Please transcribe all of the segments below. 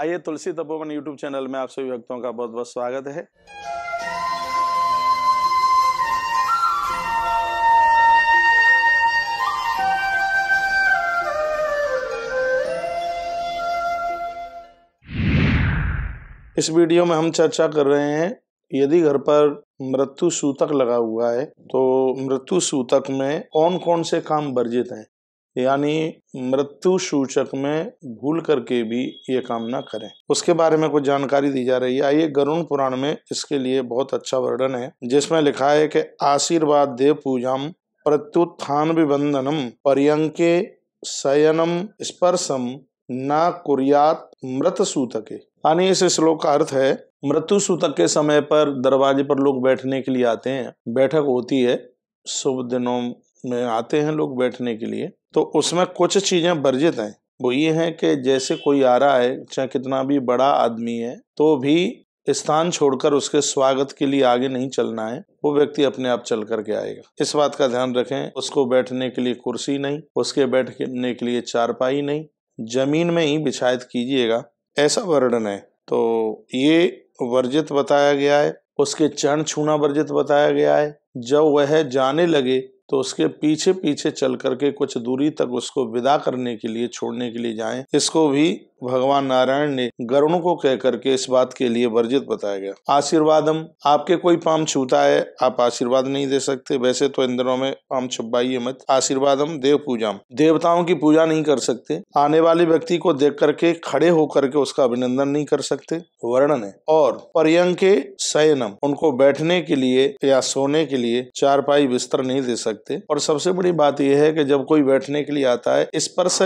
आइए तुलसी Tapovan YouTube channel में आप सभी भक्तों का बहुत बहुत स्वागत है इस वीडियो में हम चर्चा कर रहे हैं यदि घर पर मृत्यु सूतक लगा हुआ है तो मृत्यु सूतक में कौन कौन से काम वर्जित हैं यानी मृत्यु सूचक में भूल करके भी ये काम ना करें उसके बारे में कुछ जानकारी दी जा रही है आइए गरुण पुराण में इसके लिए बहुत अच्छा वर्णन है जिसमें लिखा है कि आशीर्वाद देव पूजाम प्रत्युत्थान विबंधनम पर्यंके शयनम स्पर्शम ना कुरियात मृत सूतके यानी इस श्लोक का अर्थ है मृत्यु सूतक के समय पर दरवाजे पर लोग बैठने के लिए आते हैं बैठक होती है शुभ दिनों में आते हैं लोग बैठने के लिए तो उसमें कुछ चीज़ें वर्जित हैं वो ये हैं कि जैसे कोई आ रहा है चाहे कितना भी बड़ा आदमी है तो भी स्थान छोड़कर उसके स्वागत के लिए आगे नहीं चलना है वो व्यक्ति अपने आप चल करके आएगा इस बात का ध्यान रखें उसको बैठने के लिए कुर्सी नहीं उसके बैठने के लिए चारपाई नहीं जमीन में ही बिछायत कीजिएगा ऐसा वर्णन है तो ये वर्जित बताया गया है उसके चरण छूना वर्जित बताया गया है जब वह जाने लगे तो उसके पीछे पीछे चल करके कुछ दूरी तक उसको विदा करने के लिए छोड़ने के लिए जाएं इसको भी भगवान नारायण ने गरुण को कह करके इस बात के लिए वर्जित बताया गया आशीर्वादम आपके कोई पाम छूता है आप आशीर्वाद नहीं दे सकते वैसे तो इंद्रों में पाम छुपाइए मत आशीर्वादम देव पूजा देवताओं की पूजा नहीं कर सकते आने वाले व्यक्ति को देख करके खड़े होकर के उसका अभिनंदन नहीं कर सकते वर्णन है और पर्यंके शयनम उनको बैठने के लिए या सोने के लिए चारपाई बिस्तर नहीं दे सकते और सबसे बड़ी बात यह है कि जब कोई बैठने के लिए आता है स्पर्श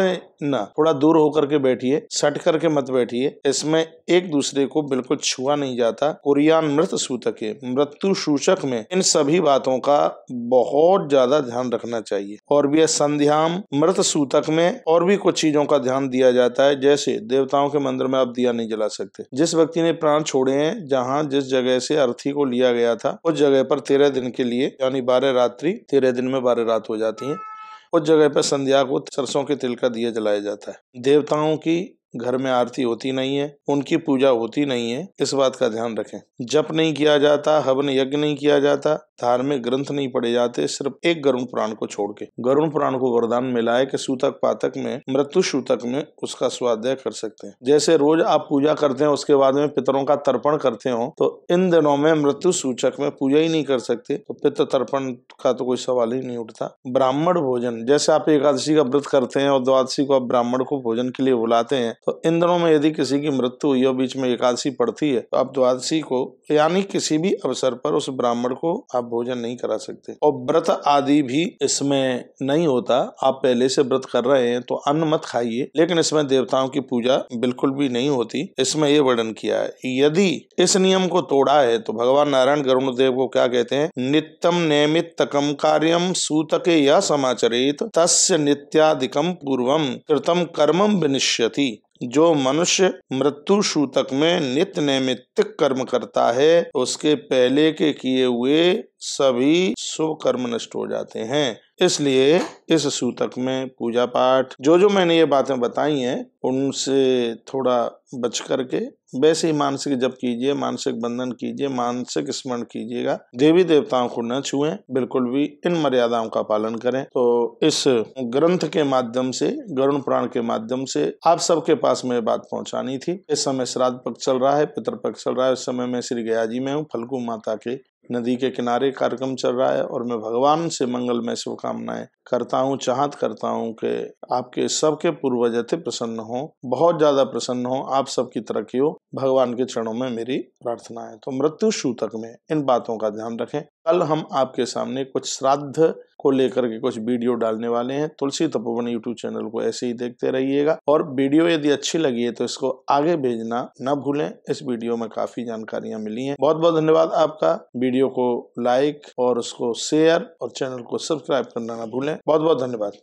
न थोड़ा दूर होकर के बैठिए सट करके मत बैठिए इसमें एक दूसरे को बिल्कुल छुआ नहीं जाता कुरियान मृत सूतक मृत्यु सूचक में इन सभी बातों का बहुत ज्यादा ध्यान रखना चाहिए और भी संध्याम मृत सूतक में और भी कुछ चीजों का ध्यान दिया जाता है जैसे देवताओं के मंदिर में आप दिया नहीं जला सकते जिस व्यक्ति ने प्राण छोड़े हैं जहाँ जिस जगह से अर्थी को लिया गया था उस जगह पर तेरह दिन के लिए यानी बारह रात्रि तेरह दिन में बारह रात हो जाती है उस जगह पर संध्या को सरसों के तिल का दिया जलाया जाता है देवताओं की घर में आरती होती नहीं है उनकी पूजा होती नहीं है इस बात का ध्यान रखें जप नहीं किया जाता हवन यज्ञ नहीं किया जाता धार्मिक ग्रंथ नहीं पढ़े जाते सिर्फ एक गरुण पुराण को छोड़ के गरुण पुराण को वरदान मिला है कि सूतक पातक में मृत्यु सूतक में उसका स्वाध्याय कर सकते हैं जैसे रोज आप पूजा करते हैं उसके बाद में पितरों का तर्पण करते हो तो इन दिनों में मृत्यु सूचक में पूजा ही नहीं कर सकते तो पितृ तर्पण का तो कोई सवाल ही नहीं उठता ब्राह्मण भोजन जैसे आप एकादशी का व्रत करते हैं और द्वादशी को आप ब्राह्मण को भोजन के लिए बुलाते हैं तो इन दिनों में यदि किसी की मृत्यु हुई और बीच में एकादशी पड़ती है तो आप द्वादशी को यानी किसी भी अवसर पर उस ब्राह्मण को आप भोजन नहीं करा सकते और व्रत आदि भी इसमें नहीं होता आप पहले से व्रत कर रहे हैं तो अन्न मत खाइए लेकिन इसमें देवताओं की पूजा बिल्कुल भी नहीं होती इसमें यह वर्णन किया है यदि इस नियम को तोड़ा है तो भगवान नारायण गरुण देव को क्या कहते हैं नित्यम नियमित तकम कार्यम सूतके या समाचरित तस्य नित्यादिकम पूर्वम कृतम कर्मम विनिश्यति जो मनुष्य मृत्यु सूतक में नित्य नैमित्तिक कर्म करता है उसके पहले के किए हुए सभी शुभ कर्म नष्ट हो जाते हैं इसलिए इस सूतक में पूजा पाठ जो जो मैंने ये बातें बताई हैं उनसे थोड़ा बच करके वैसे ही मानसिक जप कीजिए मानसिक बंधन कीजिए मानसिक स्मरण कीजिएगा देवी देवताओं को न छुए बिल्कुल भी इन मर्यादाओं का पालन करें तो इस ग्रंथ के माध्यम से गरुण पुराण के माध्यम से आप सबके पास में बात पहुंचानी थी इस समय श्राद्ध पक्ष चल रहा है पितृ पक्ष चल रहा है उस समय मैं श्री गया जी में हूँ फलकू माता के नदी के किनारे कार्यक्रम चल रहा है और मैं भगवान से मंगलमय शुभकामनाएं करता हूँ चाहत करता हूँ कि आपके सबके पूर्वज अति प्रसन्न हो बहुत ज्यादा प्रसन्न हो आप सबकी तरक्की हो भगवान के चरणों में मेरी प्रार्थना है तो मृत्यु सूतक में इन बातों का ध्यान रखें कल हम आपके सामने कुछ श्राद्ध को लेकर के कुछ वीडियो डालने वाले हैं तुलसी तपोवन यूट्यूब चैनल को ऐसे ही देखते रहिएगा और वीडियो यदि अच्छी लगी है तो इसको आगे भेजना न भूलें इस वीडियो में काफी जानकारियां मिली हैं बहुत बहुत धन्यवाद आपका वीडियो को लाइक और उसको शेयर और चैनल को सब्सक्राइब करना ना भूलें बहुत बहुत धन्यवाद